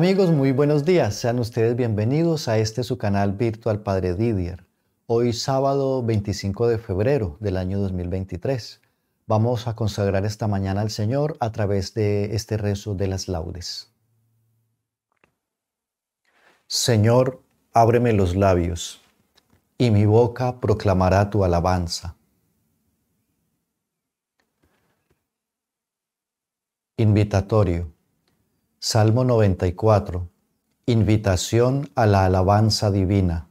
Amigos, muy buenos días. Sean ustedes bienvenidos a este su canal virtual Padre Didier. Hoy sábado 25 de febrero del año 2023. Vamos a consagrar esta mañana al Señor a través de este rezo de las laudes. Señor, ábreme los labios, y mi boca proclamará tu alabanza. Invitatorio. Salmo 94. Invitación a la alabanza divina.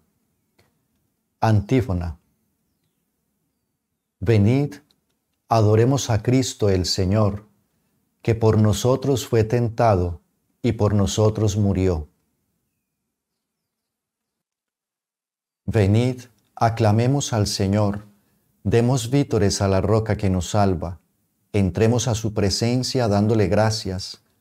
Antífona. Venid, adoremos a Cristo el Señor, que por nosotros fue tentado y por nosotros murió. Venid, aclamemos al Señor, demos vítores a la roca que nos salva, entremos a su presencia dándole gracias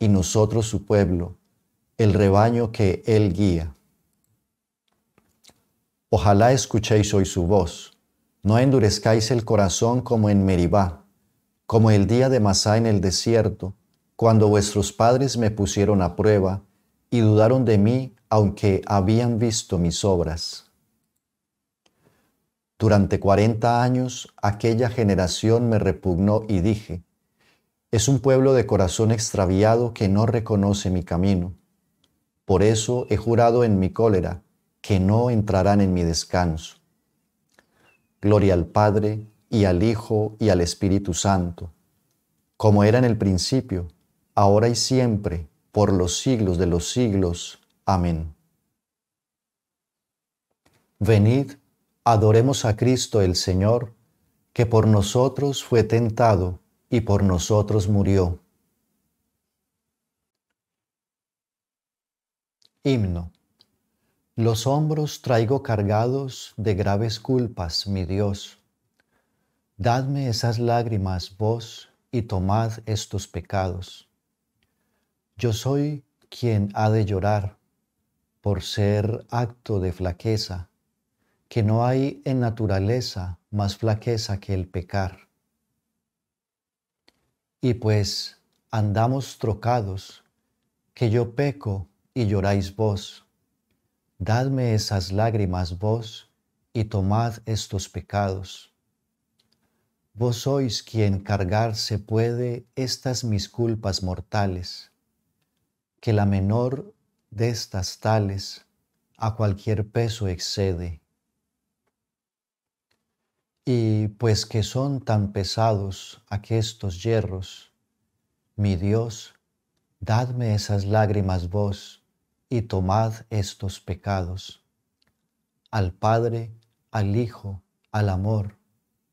y nosotros su pueblo, el rebaño que Él guía. Ojalá escuchéis hoy su voz, no endurezcáis el corazón como en Meribá, como el día de Masá en el desierto, cuando vuestros padres me pusieron a prueba y dudaron de mí aunque habían visto mis obras. Durante cuarenta años aquella generación me repugnó y dije, es un pueblo de corazón extraviado que no reconoce mi camino. Por eso he jurado en mi cólera que no entrarán en mi descanso. Gloria al Padre y al Hijo y al Espíritu Santo, como era en el principio, ahora y siempre, por los siglos de los siglos. Amén. Venid, adoremos a Cristo el Señor, que por nosotros fue tentado y por nosotros murió. Himno. Los hombros traigo cargados de graves culpas, mi Dios. Dadme esas lágrimas vos y tomad estos pecados. Yo soy quien ha de llorar por ser acto de flaqueza, que no hay en naturaleza más flaqueza que el pecar y pues andamos trocados, que yo peco y lloráis vos. Dadme esas lágrimas vos y tomad estos pecados. Vos sois quien cargar se puede estas mis culpas mortales, que la menor de estas tales a cualquier peso excede. Y pues que son tan pesados aquestos hierros, mi Dios, dadme esas lágrimas vos y tomad estos pecados. Al Padre, al Hijo, al amor,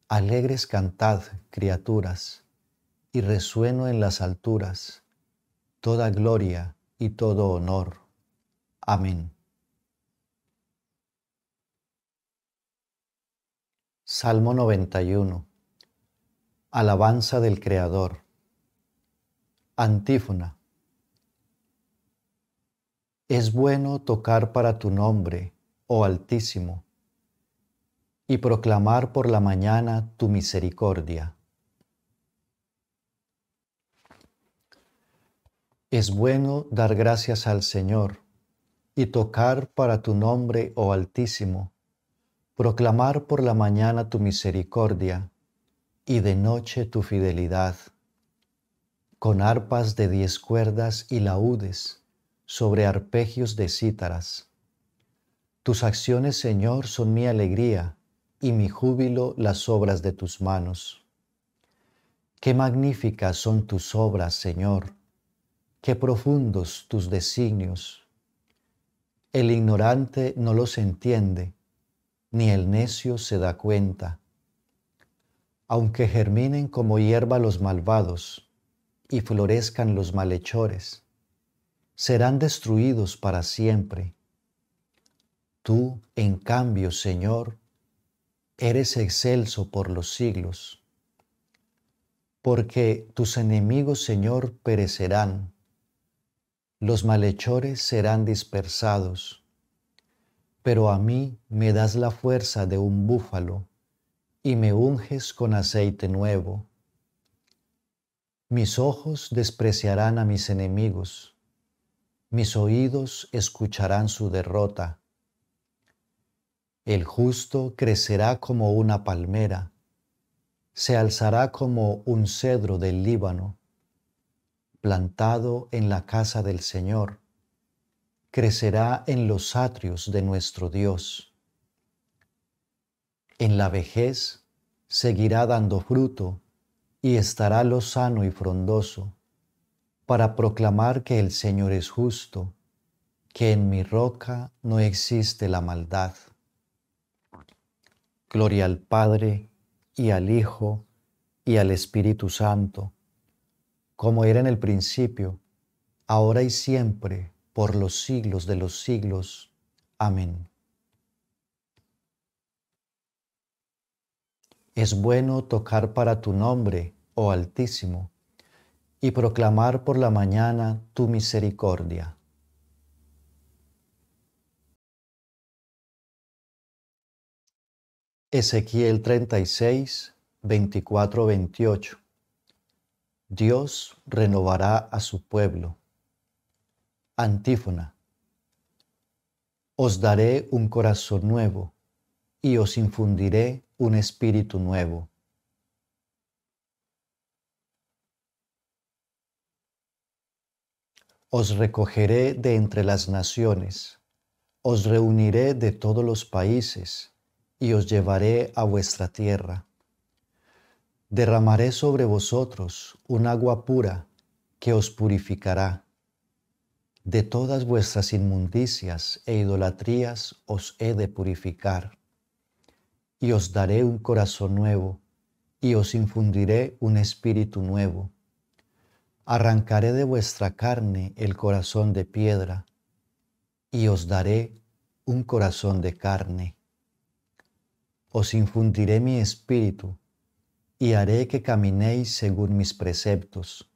alegres cantad, criaturas, y resueno en las alturas, toda gloria y todo honor. Amén. Salmo 91. Alabanza del Creador. Antífona. Es bueno tocar para tu nombre, oh Altísimo, y proclamar por la mañana tu misericordia. Es bueno dar gracias al Señor y tocar para tu nombre, oh Altísimo proclamar por la mañana tu misericordia y de noche tu fidelidad, con arpas de diez cuerdas y laúdes sobre arpegios de cítaras. Tus acciones, Señor, son mi alegría y mi júbilo las obras de tus manos. Qué magníficas son tus obras, Señor, qué profundos tus designios. El ignorante no los entiende ni el necio se da cuenta. Aunque germinen como hierba los malvados y florezcan los malhechores, serán destruidos para siempre. Tú, en cambio, Señor, eres excelso por los siglos. Porque tus enemigos, Señor, perecerán, los malhechores serán dispersados pero a mí me das la fuerza de un búfalo y me unges con aceite nuevo. Mis ojos despreciarán a mis enemigos, mis oídos escucharán su derrota. El justo crecerá como una palmera, se alzará como un cedro del Líbano, plantado en la casa del Señor crecerá en los atrios de nuestro Dios. En la vejez seguirá dando fruto y estará lo sano y frondoso, para proclamar que el Señor es justo, que en mi roca no existe la maldad. Gloria al Padre y al Hijo y al Espíritu Santo, como era en el principio, ahora y siempre por los siglos de los siglos. Amén. Es bueno tocar para tu nombre, oh Altísimo, y proclamar por la mañana tu misericordia. Ezequiel 36, 24, 28. Dios renovará a su pueblo Antífona. Os daré un corazón nuevo y os infundiré un espíritu nuevo. Os recogeré de entre las naciones, os reuniré de todos los países y os llevaré a vuestra tierra. Derramaré sobre vosotros un agua pura que os purificará de todas vuestras inmundicias e idolatrías os he de purificar, y os daré un corazón nuevo, y os infundiré un espíritu nuevo. Arrancaré de vuestra carne el corazón de piedra, y os daré un corazón de carne. Os infundiré mi espíritu, y haré que caminéis según mis preceptos,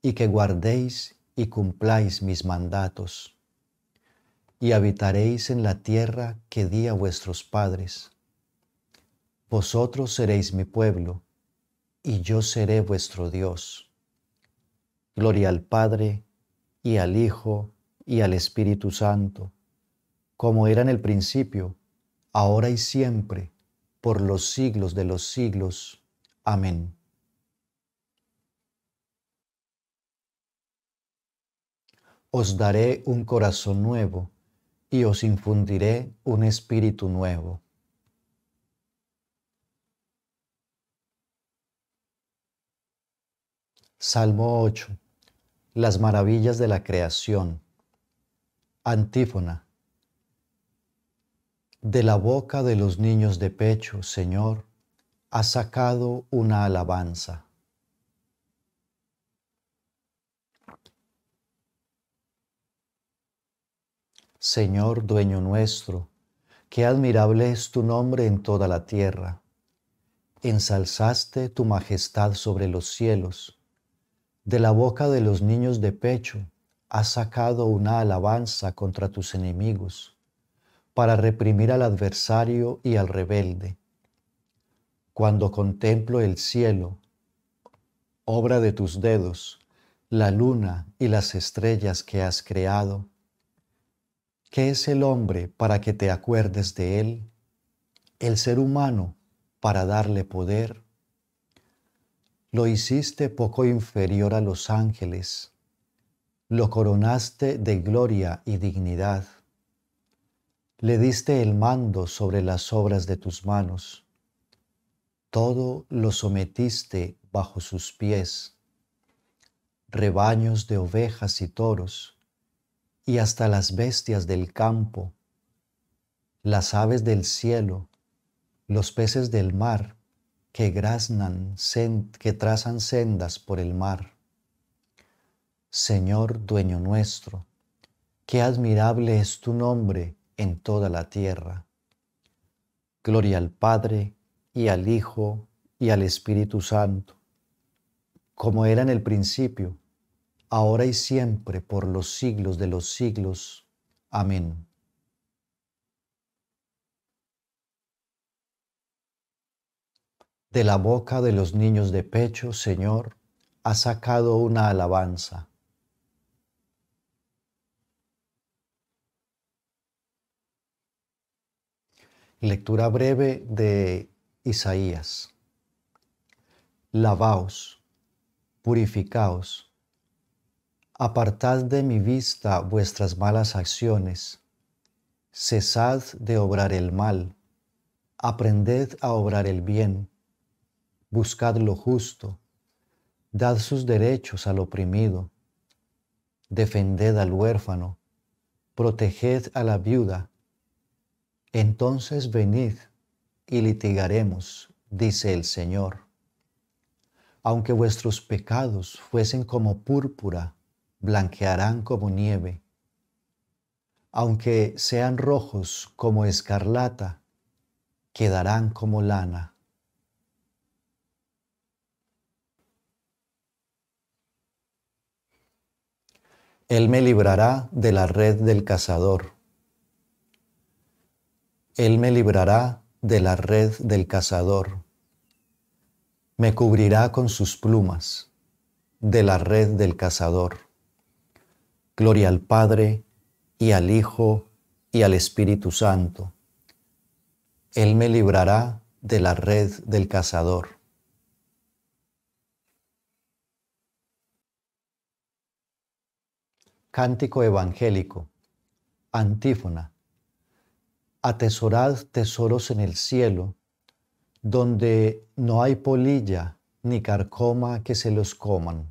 y que guardéis y cumpláis mis mandatos, y habitaréis en la tierra que di a vuestros padres. Vosotros seréis mi pueblo, y yo seré vuestro Dios. Gloria al Padre, y al Hijo, y al Espíritu Santo, como era en el principio, ahora y siempre, por los siglos de los siglos. Amén. os daré un corazón nuevo y os infundiré un espíritu nuevo. Salmo 8. Las maravillas de la creación. Antífona. De la boca de los niños de pecho, Señor, ha sacado una alabanza. Señor dueño nuestro, qué admirable es tu nombre en toda la tierra. Ensalzaste tu majestad sobre los cielos. De la boca de los niños de pecho has sacado una alabanza contra tus enemigos, para reprimir al adversario y al rebelde. Cuando contemplo el cielo, obra de tus dedos, la luna y las estrellas que has creado, ¿Qué es el hombre para que te acuerdes de él? El ser humano para darle poder. Lo hiciste poco inferior a los ángeles. Lo coronaste de gloria y dignidad. Le diste el mando sobre las obras de tus manos. Todo lo sometiste bajo sus pies. Rebaños de ovejas y toros y hasta las bestias del campo, las aves del cielo, los peces del mar que graznan, que trazan sendas por el mar. Señor dueño nuestro, qué admirable es tu nombre en toda la tierra. Gloria al Padre y al Hijo y al Espíritu Santo, como era en el principio, ahora y siempre, por los siglos de los siglos. Amén. De la boca de los niños de pecho, Señor, ha sacado una alabanza. Lectura breve de Isaías. Lavaos, purificaos Apartad de mi vista vuestras malas acciones, cesad de obrar el mal, aprended a obrar el bien, buscad lo justo, dad sus derechos al oprimido, defended al huérfano, proteged a la viuda. Entonces venid y litigaremos, dice el Señor. Aunque vuestros pecados fuesen como púrpura, blanquearán como nieve, aunque sean rojos como escarlata, quedarán como lana. Él me librará de la red del cazador. Él me librará de la red del cazador. Me cubrirá con sus plumas de la red del cazador. Gloria al Padre y al Hijo y al Espíritu Santo. Él me librará de la red del cazador. Cántico Evangélico. Antífona. Atesorad tesoros en el cielo, donde no hay polilla ni carcoma que se los coman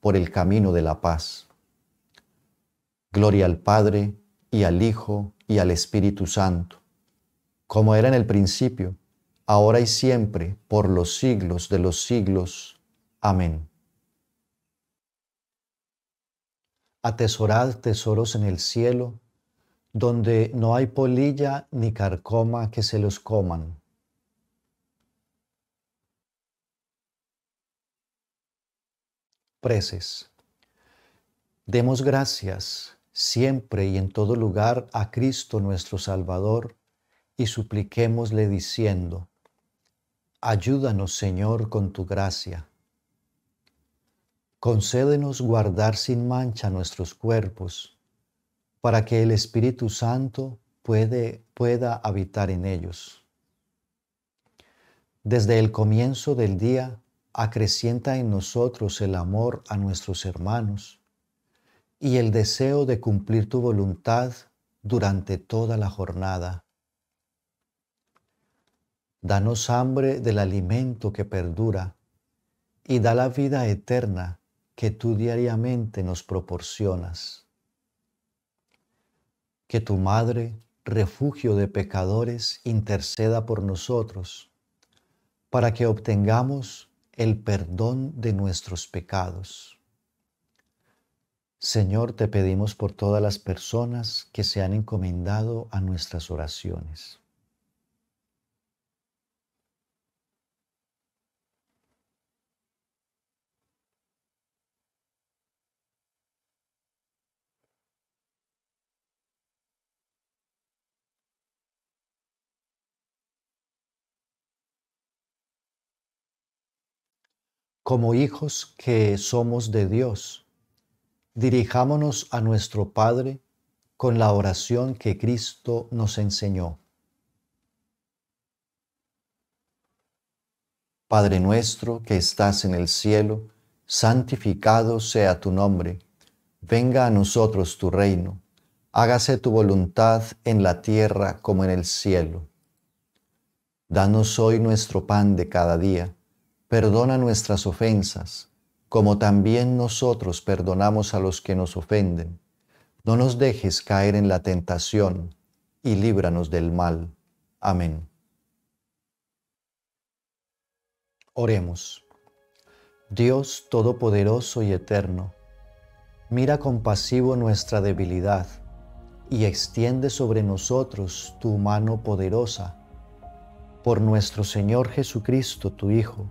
por el camino de la paz. Gloria al Padre y al Hijo y al Espíritu Santo, como era en el principio, ahora y siempre, por los siglos de los siglos. Amén. Atesorad tesoros en el cielo, donde no hay polilla ni carcoma que se los coman preces. Demos gracias siempre y en todo lugar a Cristo nuestro Salvador y supliquémosle diciendo, Ayúdanos Señor con tu gracia. Concédenos guardar sin mancha nuestros cuerpos, para que el Espíritu Santo puede, pueda habitar en ellos. Desde el comienzo del día, acrecienta en nosotros el amor a nuestros hermanos y el deseo de cumplir tu voluntad durante toda la jornada. Danos hambre del alimento que perdura y da la vida eterna que tú diariamente nos proporcionas. Que tu Madre, refugio de pecadores, interceda por nosotros, para que obtengamos el perdón de nuestros pecados. Señor, te pedimos por todas las personas que se han encomendado a nuestras oraciones. como hijos que somos de Dios, dirijámonos a nuestro Padre con la oración que Cristo nos enseñó. Padre nuestro que estás en el cielo, santificado sea tu nombre, venga a nosotros tu reino, hágase tu voluntad en la tierra como en el cielo. Danos hoy nuestro pan de cada día perdona nuestras ofensas, como también nosotros perdonamos a los que nos ofenden. No nos dejes caer en la tentación, y líbranos del mal. Amén. Oremos. Dios Todopoderoso y Eterno, mira compasivo nuestra debilidad y extiende sobre nosotros tu mano poderosa. Por nuestro Señor Jesucristo, tu Hijo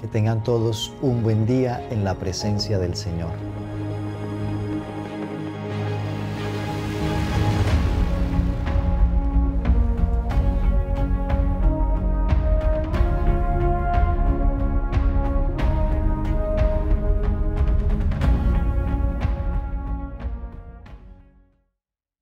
Que tengan todos un buen día en la presencia del Señor.